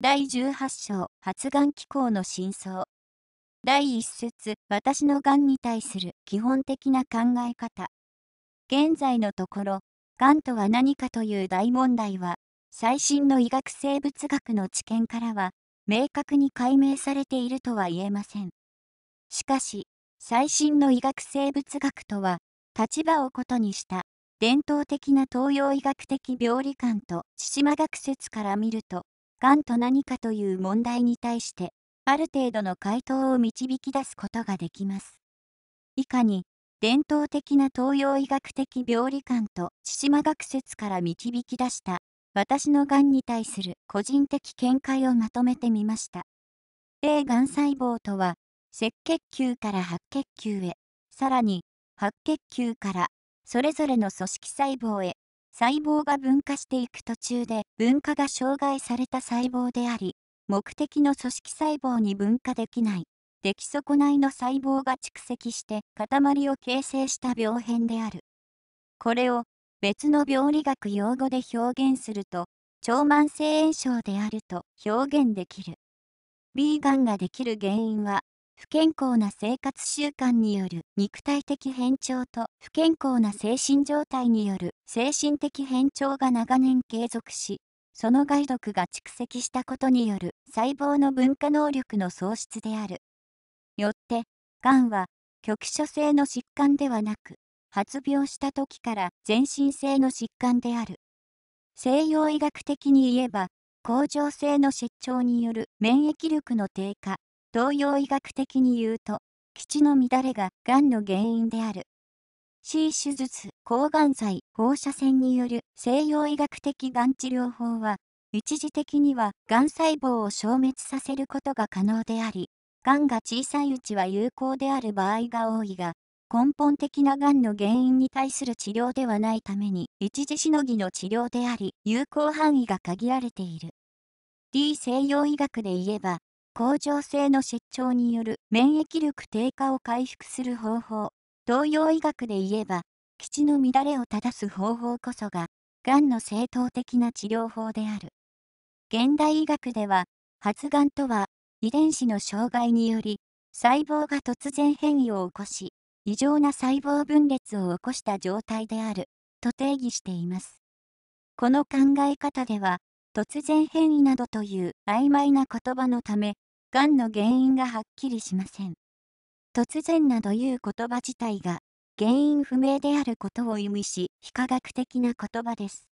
第18章発がん機構の真相第1節私のがんに対する基本的な考え方現在のところがんとは何かという大問題は最新の医学生物学の知見からは明確に解明されているとは言えませんしかし最新の医学生物学とは立場を異にした伝統的な東洋医学的病理観と千島学説から見るとがんと何かという問題に対して、ある程度の回答を導き出すことができます。以下に、伝統的な東洋医学的病理観と千島学説から導き出した私のがんに対する個人的見解をまとめてみました。A がん細胞とは、赤血球から白血球へ、さらに白血球からそれぞれの組織細胞へ細胞が分化していく途中で分化が障害された細胞であり、目的の組織細胞に分化できない、出来損ないの細胞が蓄積して塊を形成した病変である。これを別の病理学用語で表現すると、腸慢性炎症であると表現できる。ビーガンができる原因は、不健康な生活習慣による肉体的変調と不健康な精神状態による精神的変調が長年継続し、その害毒が蓄積したことによる細胞の分化能力の喪失である。よって、がんは局所性の疾患ではなく、発病した時から全身性の疾患である。西洋医学的に言えば、甲状性の失調による免疫力の低下東洋医学的に言うと、基地の乱れががんの原因である。C 手術、抗がん剤、放射線による西洋医学的がん治療法は、一時的にはがん細胞を消滅させることが可能であり、がんが小さいうちは有効である場合が多いが、根本的ながんの原因に対する治療ではないために、一時しのぎの治療であり、有効範囲が限られている。D 西洋医学で言えば、甲状腺の失調による免疫力低下を回復する方法、東洋医学で言えば、基地の乱れを正す方法こそが、がんの正当的な治療法である。現代医学では、発がんとは、遺伝子の障害により、細胞が突然変異を起こし、異常な細胞分裂を起こした状態である、と定義しています。この考え方では、突然変異などという曖昧な言葉のため、がんの原因がはっきりしません。突然などいう言葉自体が原因不明であることを意味し、非科学的な言葉です。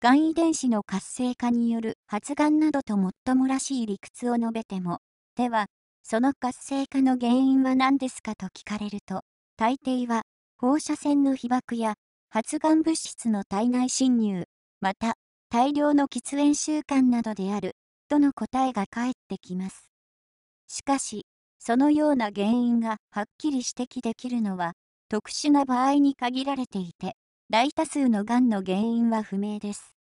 がん遺伝子の活性化による発がんなどともっともらしい理屈を述べても、では、その活性化の原因は何ですかと聞かれると、大抵は放射線の被曝や発がん物質の体内侵入、また大量の喫煙習慣などであるとの答えが返ってきます。しかし、そのような原因がはっきり指摘できるのは、特殊な場合に限られていて、大多数のがんの原因は不明です。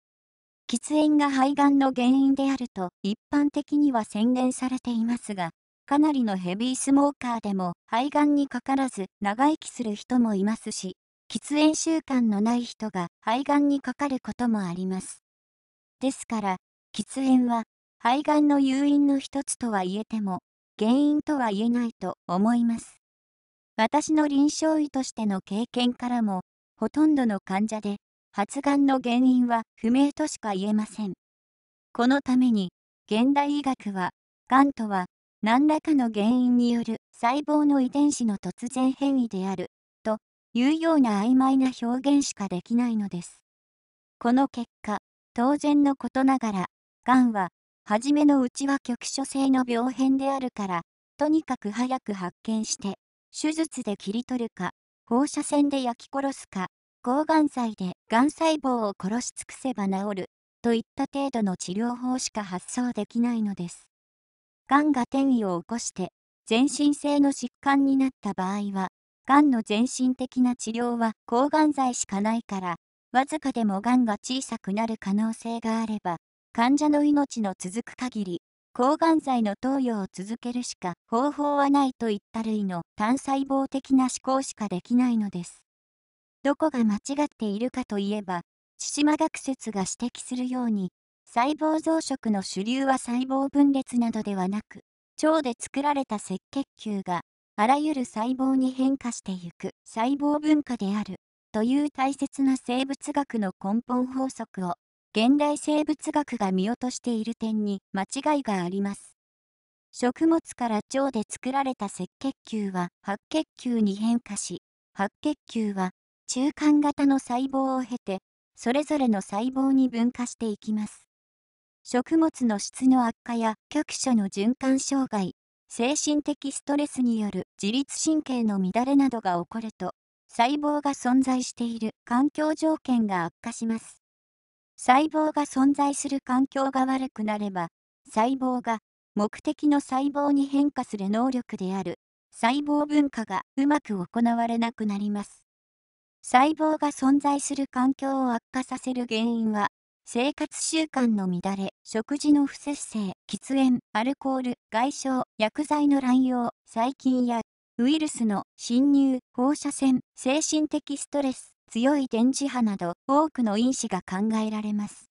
喫煙が肺がんの原因であると一般的には宣言されていますが、かなりのヘビースモーカーでも肺がんにかからず長生きする人もいますし、喫煙習慣のない人が肺がんにかかることもあります。ですから、喫煙は肺がんの誘因の一つとは言えても、原因とは言えないと思います。私の臨床医としての経験からも、ほとんどの患者で、発がんの原因は不明としか言えません。このために、現代医学は、がんとは、何らかの原因による細胞の遺伝子の突然変異である、というような曖昧な表現しかできないのです。この結果、当然のことながら、がんは初めのうちは局所性の病変であるから、とにかく早く発見して、手術で切り取るか、放射線で焼き殺すか、抗がん剤でがん細胞を殺し尽くせば治る、といった程度の治療法しか発想できないのです。がんが転移を起こして、全身性の疾患になった場合は、がんの全身的な治療は抗がん剤しかないから、わずかでもがんが小さくなる可能性があれば、患者の命の続く限り、抗がん剤の投与を続けるしか方法はないといった類の単細胞的な思考しかできないのです。どこが間違っているかといえば、千島学説が指摘するように、細胞増殖の主流は細胞分裂などではなく、腸で作られた赤血球があらゆる細胞に変化してゆく細胞文化であるという大切な生物学の根本法則を現代生物学が見落としている点に間違いがあります。食物から腸で作られた赤血球は白血球に変化し、白血球は中間型の細胞を経て、それぞれの細胞に分化していきます。食物の質の悪化や局所の循環障害、精神的ストレスによる自律神経の乱れなどが起こると、細胞が存在している環境条件が悪化します。細胞が存在する環境が悪くなれば、細胞が目的の細胞に変化する能力である細胞分化がうまく行われなくなります。細胞が存在する環境を悪化させる原因は、生活習慣の乱れ、食事の不節制、喫煙、アルコール、外傷、薬剤の乱用、細菌やウイルスの侵入、放射線、精神的ストレス、強い電磁波など多くの因子が考えられます。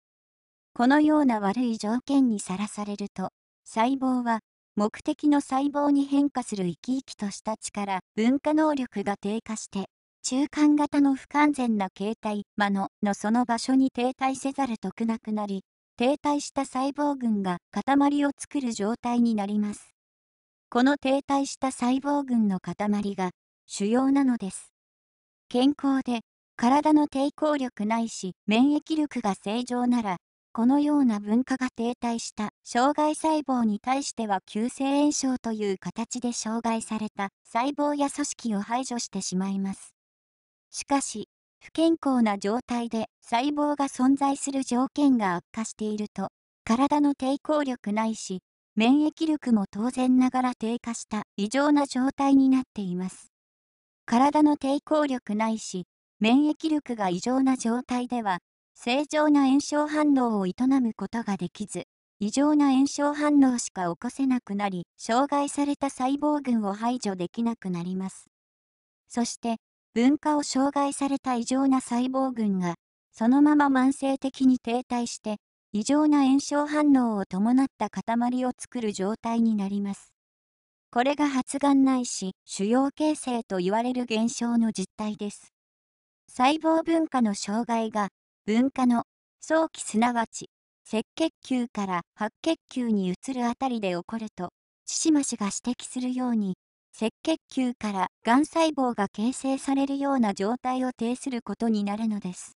このような悪い条件にさらされると、細胞は目的の細胞に変化する生き生きとした力、文化能力が低下して、中間型の不完全な形態、魔ののその場所に停滞せざる得なくなり、停滞した細胞群が塊を作る状態になります。この停滞した細胞群の塊が主要なのです。健康で体の抵抗力ないし免疫力が正常なら、このような分化が停滞した障害細胞に対しては急性炎症という形で障害された細胞や組織を排除してしまいます。しかし、不健康な状態で細胞が存在する条件が悪化していると、体の抵抗力ないし、免疫力も当然ながら低下した異常な状態になっています。体の抵抗力ないし、免疫力が異常な状態では、正常な炎症反応を営むことができず、異常な炎症反応しか起こせなくなり、障害された細胞群を排除できなくなります。そして、分化を障害された異常な細胞群が、そのまま慢性的に停滞して、異常な炎症反応を伴った塊を作る状態になります。これが発がんないし、腫瘍形成と言われる現象の実態です。細胞分化の障害が分化の早期すなわち赤血球から白血球に移るあたりで起こると千島氏が指摘するように赤血球からがん細胞が形成されるような状態を呈することになるのです。